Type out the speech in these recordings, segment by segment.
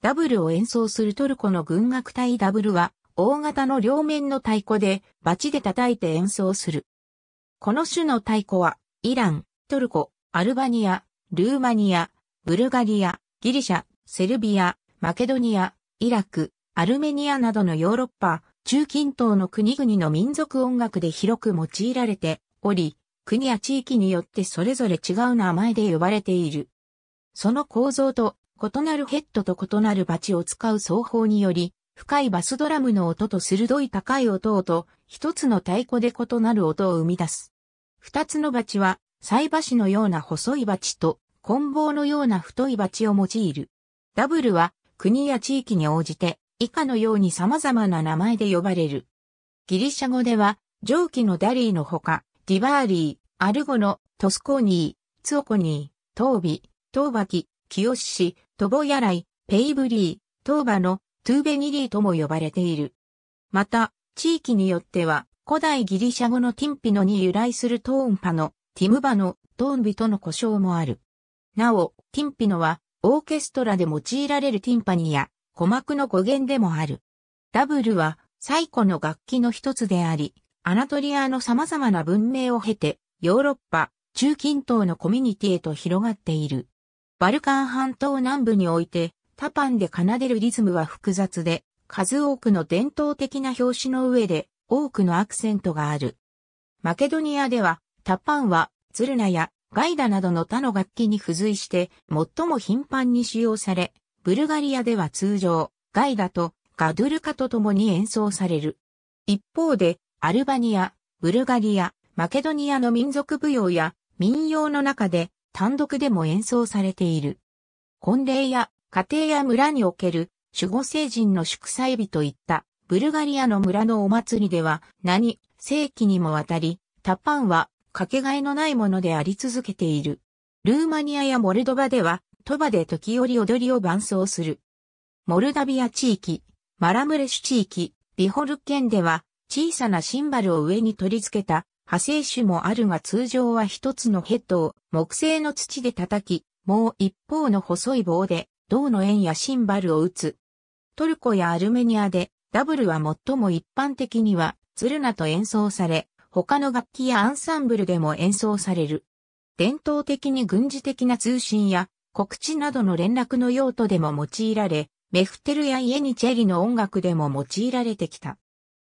ダブルを演奏するトルコの軍楽隊ダブルは、大型の両面の太鼓で、バチで叩いて演奏する。この種の太鼓は、イラン、トルコ、アルバニア、ルーマニア、ブルガリア、ギリシャ、セルビア、マケドニア、イラク、アルメニアなどのヨーロッパ、中近東の国々の民族音楽で広く用いられており、国や地域によってそれぞれ違う名前で呼ばれている。その構造と異なるヘッドと異なるバチを使う奏法により、深いバスドラムの音と鋭い高い音と、一つの太鼓で異なる音を生み出す。二つのバチは、菜箸のような細いバチと、棍棒のような太いバチを用いる。ダブルは、国や地域に応じて、以下のように様々な名前で呼ばれる。ギリシャ語では、蒸気のダリーのほか、ディバーリー、アルゴのトスコニー、ツオコニー、トービ、トーバキ、キヨシシ、トボヤライ、ペイブリー、トーバのトゥーベニリーとも呼ばれている。また、地域によっては、古代ギリシャ語のティンピノに由来するトーンパの、ティムバの、トーンビとの呼称もある。なお、ティンピノは、オーケストラで用いられるティンパニや、鼓膜の語源でもある。ダブルは、最古の楽器の一つであり、アナトリアの様々な文明を経て、ヨーロッパ、中近東のコミュニティへと広がっている。バルカン半島南部において、タパンで奏でるリズムは複雑で、数多くの伝統的な表紙の上で、多くのアクセントがある。マケドニアでは、タパンは、ツルナやガイダなどの他の楽器に付随して、最も頻繁に使用され、ブルガリアでは通常、ガイダとガドゥルカと共に演奏される。一方で、アルバニア、ブルガリア、マケドニアの民族舞踊や民謡の中で、単独でも演奏されている。婚礼や家庭や村における守護聖人の祝祭日といったブルガリアの村のお祭りでは何世紀にもわたりタパンはかけがえのないものであり続けている。ルーマニアやモルドバではトバで時折踊りを伴奏する。モルダビア地域、マラムレシュ地域、ビホル県では小さなシンバルを上に取り付けた派生種もあるが通常は一つのヘッドを木製の土で叩き、もう一方の細い棒で銅の円やシンバルを打つ。トルコやアルメニアでダブルは最も一般的にはツルナと演奏され、他の楽器やアンサンブルでも演奏される。伝統的に軍事的な通信や告知などの連絡の用途でも用いられ、メフテルやイエニチェリの音楽でも用いられてきた。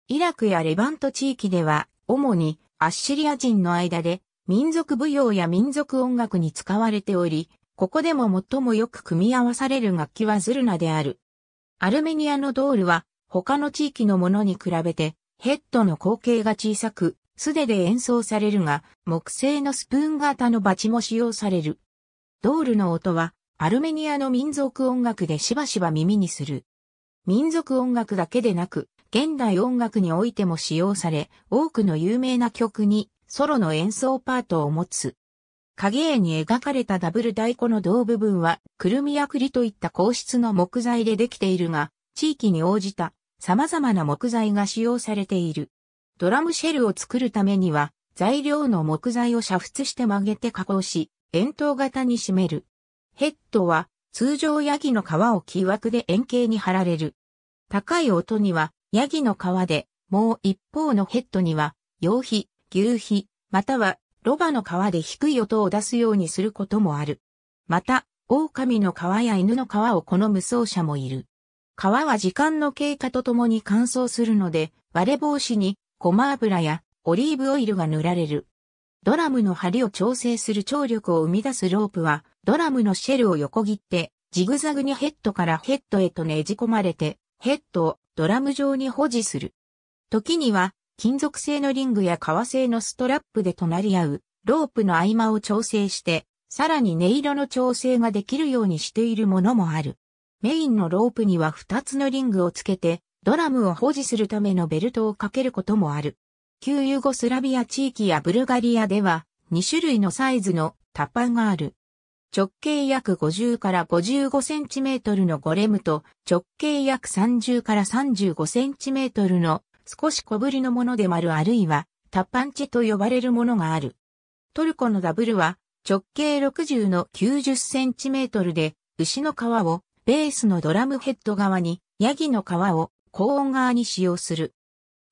イラクやレバント地域では主にアッシリア人の間で民族舞踊や民族音楽に使われており、ここでも最もよく組み合わされる楽器はズルナである。アルメニアのドールは他の地域のものに比べてヘッドの口径が小さく、素手で演奏されるが、木製のスプーン型のバチも使用される。ドールの音はアルメニアの民族音楽でしばしば耳にする。民族音楽だけでなく、現代音楽においても使用され、多くの有名な曲にソロの演奏パートを持つ。影絵に描かれたダブル太鼓の胴部分は、くるみや栗といった硬質の木材でできているが、地域に応じた様々な木材が使用されている。ドラムシェルを作るためには、材料の木材を煮沸して曲げて加工し、円筒型に締める。ヘッドは、通常ヤギの皮を木枠で円形に貼られる。高い音には、ヤギの皮で、もう一方のヘッドには、羊皮、牛皮、または、ロバの皮で低い音を出すようにすることもある。また、狼の皮や犬の皮を好む奏者もいる。皮は時間の経過とともに乾燥するので、割れ防止に、ごま油やオリーブオイルが塗られる。ドラムの針を調整する張力を生み出すロープは、ドラムのシェルを横切って、ジグザグにヘッドからヘッドへとねじ込まれて、ヘッドをドラム状に保持する。時には、金属製のリングや革製のストラップで隣り合う、ロープの合間を調整して、さらに音色の調整ができるようにしているものもある。メインのロープには2つのリングをつけて、ドラムを保持するためのベルトをかけることもある。旧ユーゴスラビア地域やブルガリアでは、2種類のサイズのタッパーがある。直径約50から55センチメートルのゴレムと直径約30から35センチメートルの少し小ぶりのもので丸あるいはタッパンチと呼ばれるものがある。トルコのダブルは直径60の90センチメートルで牛の皮をベースのドラムヘッド側にヤギの皮を高音側に使用する。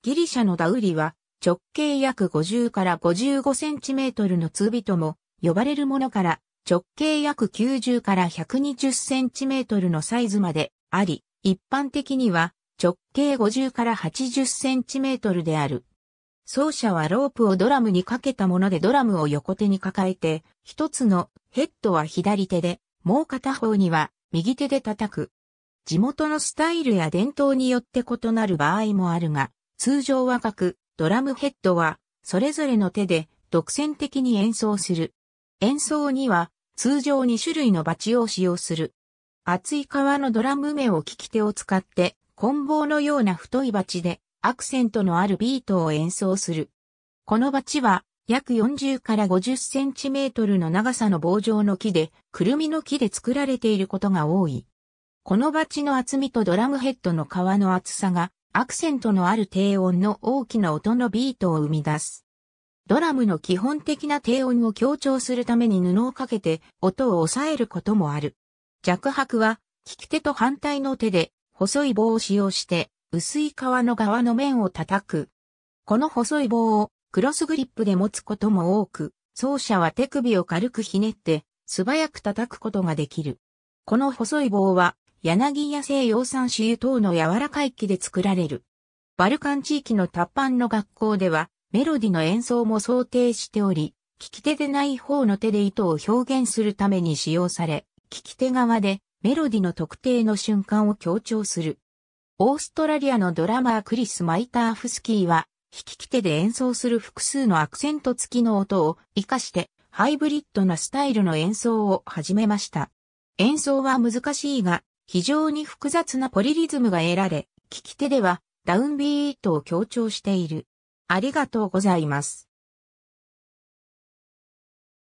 ギリシャのダウリは直径約50から55センチメートルのツービとも呼ばれるものから直径約90から120センチメートルのサイズまであり、一般的には直径50から80センチメートルである。奏者はロープをドラムにかけたものでドラムを横手に抱えて、一つのヘッドは左手で、もう片方には右手で叩く。地元のスタイルや伝統によって異なる場合もあるが、通常は各ドラムヘッドはそれぞれの手で独占的に演奏する。演奏には通常2種類のバチを使用する。厚い革のドラム目を利き手を使って、棍棒のような太いバチで、アクセントのあるビートを演奏する。このバチは、約40から50センチメートルの長さの棒状の木で、くるみの木で作られていることが多い。このバチの厚みとドラムヘッドの革の厚さが、アクセントのある低音の大きな音のビートを生み出す。ドラムの基本的な低音を強調するために布をかけて音を抑えることもある。弱拍は、利き手と反対の手で細い棒を使用して薄い皮の側の面を叩く。この細い棒をクロスグリップで持つことも多く、奏者は手首を軽くひねって素早く叩くことができる。この細い棒は柳野生養産種油等の柔らかい木で作られる。バルカン地域のタッパンの学校ではメロディの演奏も想定しており、聞き手でない方の手で意図を表現するために使用され、聞き手側でメロディの特定の瞬間を強調する。オーストラリアのドラマークリス・マイターフスキーは、弾き手で演奏する複数のアクセント付きの音を活かしてハイブリッドなスタイルの演奏を始めました。演奏は難しいが非常に複雑なポリリズムが得られ、聞き手ではダウンビートを強調している。ありがとうございます。